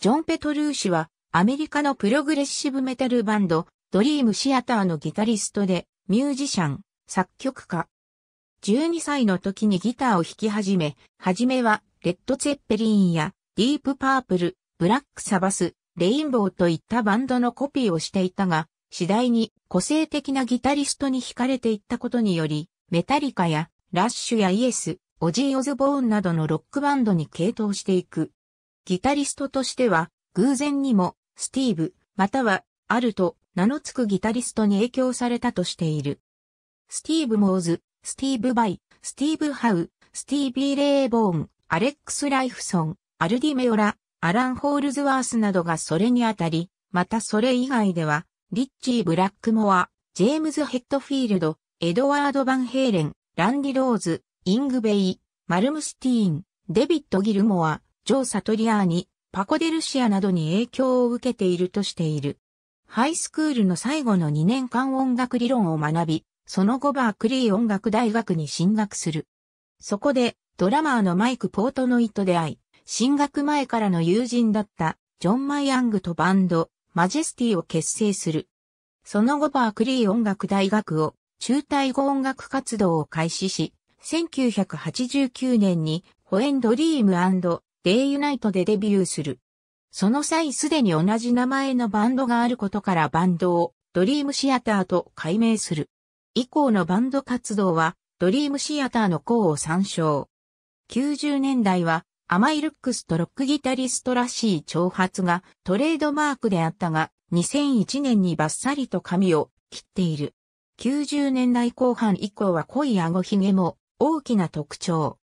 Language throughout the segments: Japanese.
ジョン・ペトルーシは、アメリカのプログレッシブメタルバンド、ドリームシアターのギタリストで、ミュージシャン、作曲家。12歳の時にギターを弾き始め、はじめは、レッド・ツェッペリンや、ディープ・パープル、ブラック・サバス、レインボーといったバンドのコピーをしていたが、次第に個性的なギタリストに惹かれていったことにより、メタリカやラッシュやイエス、オジー・オズボーンなどのロックバンドに傾倒していく。ギタリストとしては、偶然にも、スティーブ、または、アルと名の付くギタリストに影響されたとしている。スティーブ・モーズ、スティーブ・バイ、スティーブ・ハウ、スティービー・レーボーン、アレックス・ライフソン、アルディ・メオラ、アラン・ホールズワースなどがそれにあたり、またそれ以外では、リッチー・ブラックモア、ジェームズ・ヘッドフィールド、エドワード・バンヘイレン、ランディ・ローズ、イング・ベイ、マルムスティーン、デビッド・ギルモア、ジョー・サトリアーニ、パコデルシアなどに影響を受けているとしている。ハイスクールの最後の2年間音楽理論を学び、その後バークリー音楽大学に進学する。そこで、ドラマーのマイク・ポートノイと出会い、進学前からの友人だったジョン・マイ・アングとバンド、マジェスティを結成する。その後バークリー音楽大学を中退後音楽活動を開始し、1989年にホエンドリームデイユナイトでデビューする。その際すでに同じ名前のバンドがあることからバンドをドリームシアターと改名する。以降のバンド活動はドリームシアターの項を参照。90年代は甘いルックスとロックギタリストらしい挑発がトレードマークであったが2001年にバッサリと髪を切っている。90年代後半以降は濃い顎ひげも大きな特徴。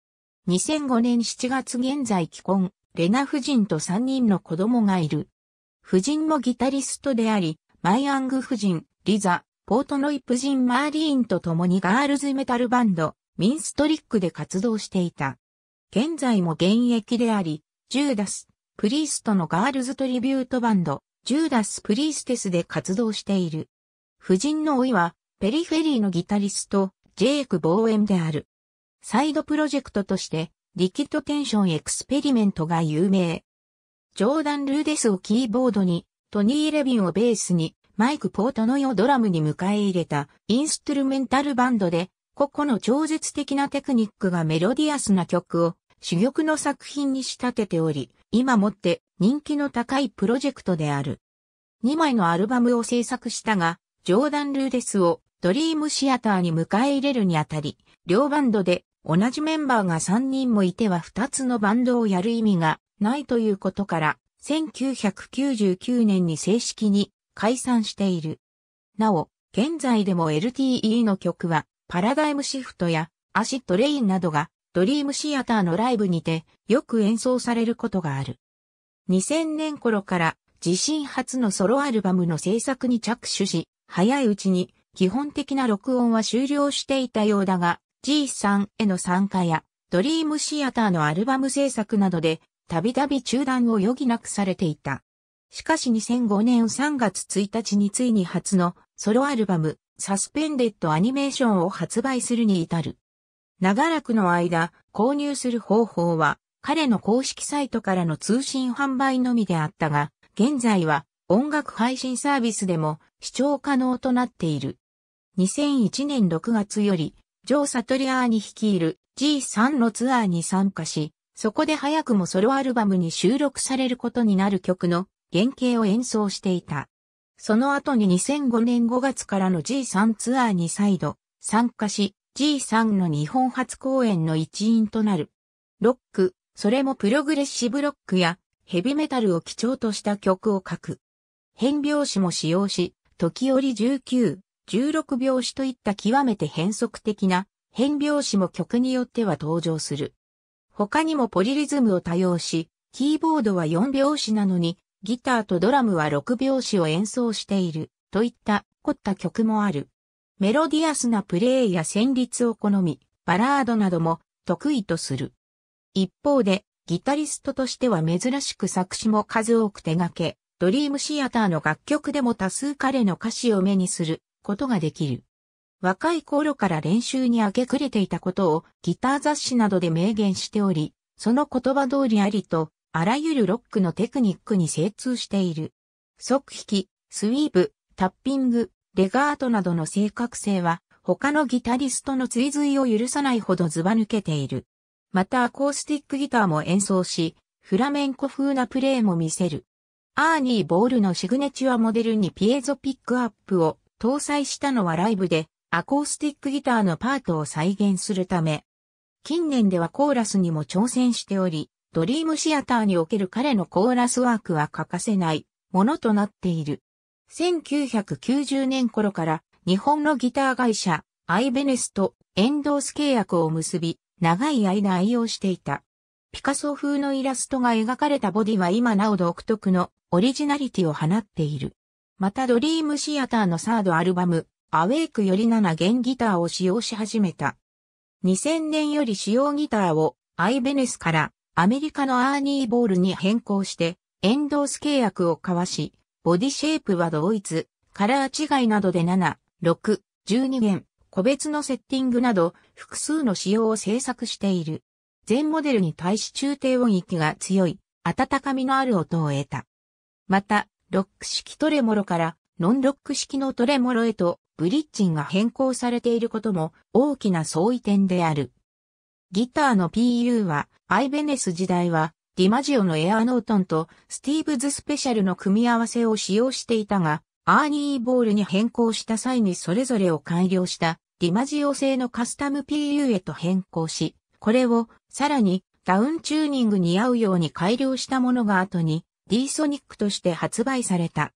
2005年7月現在既婚、レナ夫人と3人の子供がいる。夫人もギタリストであり、マイアング夫人、リザ、ポートノイ夫人マーリーンと共にガールズメタルバンド、ミンストリックで活動していた。現在も現役であり、ジューダス、プリーストのガールズトリビュートバンド、ジューダス・プリーステスで活動している。夫人の老いは、ペリフェリーのギタリスト、ジェイク・ボーエンである。サイドプロジェクトとして、リキッドテンションエクスペリメントが有名。ジョーダン・ルーデスをキーボードに、トニー・レビンをベースに、マイク・ポートノイをドラムに迎え入れたインストゥルメンタルバンドで、個々の超絶的なテクニックがメロディアスな曲を主玉の作品に仕立てており、今もって人気の高いプロジェクトである。2枚のアルバムを制作したが、ジョーダン・ルーデスをドリームシアターに迎え入れるにあたり、両バンドで同じメンバーが3人もいては2つのバンドをやる意味がないということから、1999年に正式に解散している。なお、現在でも LTE の曲は、パラダイムシフトやアシットレインなどが、ドリームシアターのライブにて、よく演奏されることがある。2000年頃から、自身初のソロアルバムの制作に着手し、早いうちに、基本的な録音は終了していたようだが、G さんへの参加や、ドリームシアターのアルバム制作などで、たびたび中断を余儀なくされていた。しかし2005年3月1日についに初のソロアルバム、サスペンデッドアニメーションを発売するに至る。長らくの間、購入する方法は、彼の公式サイトからの通信販売のみであったが、現在は音楽配信サービスでも視聴可能となっている。2001年6月よりジョー・サトリアーニ率いる G3 のツアーに参加し、そこで早くもソロアルバムに収録されることになる曲の原型を演奏していた。その後に2005年5月からの G3 ツアーに再度参加し、G3 の日本初公演の一員となる。ロック、それもプログレッシブロックやヘビメタルを基調とした曲を書く。変拍子も使用し、時折19、16拍子といった極めて変則的な変拍子も曲によっては登場する。他にもポリリズムを多用し、キーボードは4拍子なのに、ギターとドラムは6拍子を演奏している、といった凝った曲もある。メロディアスなプレイや旋律を好み、バラードなども得意とする。一方で、ギタリストとしては珍しく作詞も数多く手掛け、ドリームシアターの楽曲でも多数彼の歌詞を目にすることができる。若い頃から練習に明け暮れていたことをギター雑誌などで明言しており、その言葉通りありと、あらゆるロックのテクニックに精通している。即弾き、スイーブ、タッピング、レガートなどの正確性は、他のギタリストの追随を許さないほどズバ抜けている。またアコースティックギターも演奏し、フラメンコ風なプレーも見せる。アーニー・ボールのシグネチュアモデルにピエゾピックアップを搭載したのはライブでアコースティックギターのパートを再現するため、近年ではコーラスにも挑戦しており、ドリームシアターにおける彼のコーラスワークは欠かせないものとなっている。1990年頃から日本のギター会社アイベネスとエンドース契約を結び、長い間愛用していた。ピカソ風のイラストが描かれたボディは今なお独特のオリジナリティを放っている。またドリームシアターのサードアルバム、アウェイクより7弦ギターを使用し始めた。2000年より使用ギターをアイベネスからアメリカのアーニーボールに変更して、エンドース契約を交わし、ボディシェイプは同一、カラー違いなどで7、6、12弦、個別のセッティングなど、複数の仕様を制作している。全モデルに対し中低音域が強い、温かみのある音を得た。また、ロック式トレモロからノンロック式のトレモロへとブリッジンが変更されていることも大きな相違点である。ギターの PU はアイベネス時代はディマジオのエアノートンとスティーブズスペシャルの組み合わせを使用していたが、アーニーボールに変更した際にそれぞれを改良したディマジオ製のカスタム PU へと変更し、これをさらにダウンチューニングに合うように改良したものが後にーソニックとして発売された。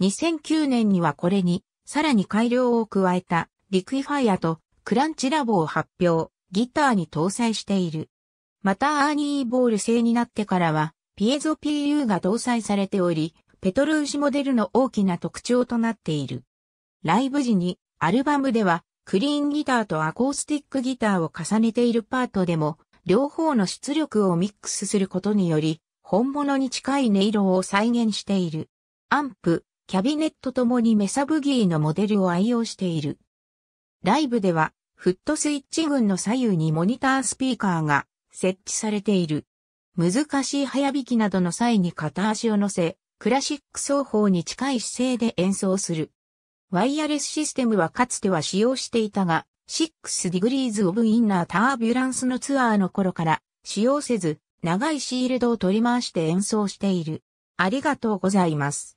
2009年にはこれに、さらに改良を加えた、リクイファイアとクランチラボを発表、ギターに搭載している。またアーニーボール製になってからは、ピエゾ PU が搭載されており、ペトルウシモデルの大きな特徴となっている。ライブ時に、アルバムでは、クリーンギターとアコースティックギターを重ねているパートでも、両方の出力をミックスすることにより、本物に近い音色を再現している。アンプ、キャビネットともにメサブギーのモデルを愛用している。ライブでは、フットスイッチ群の左右にモニタースピーカーが設置されている。難しい早弾きなどの際に片足を乗せ、クラシック奏法に近い姿勢で演奏する。ワイヤレスシステムはかつては使用していたが、6 degrees of inner turbulence のツアーの頃から使用せず、長いシールドを取り回して演奏している。ありがとうございます。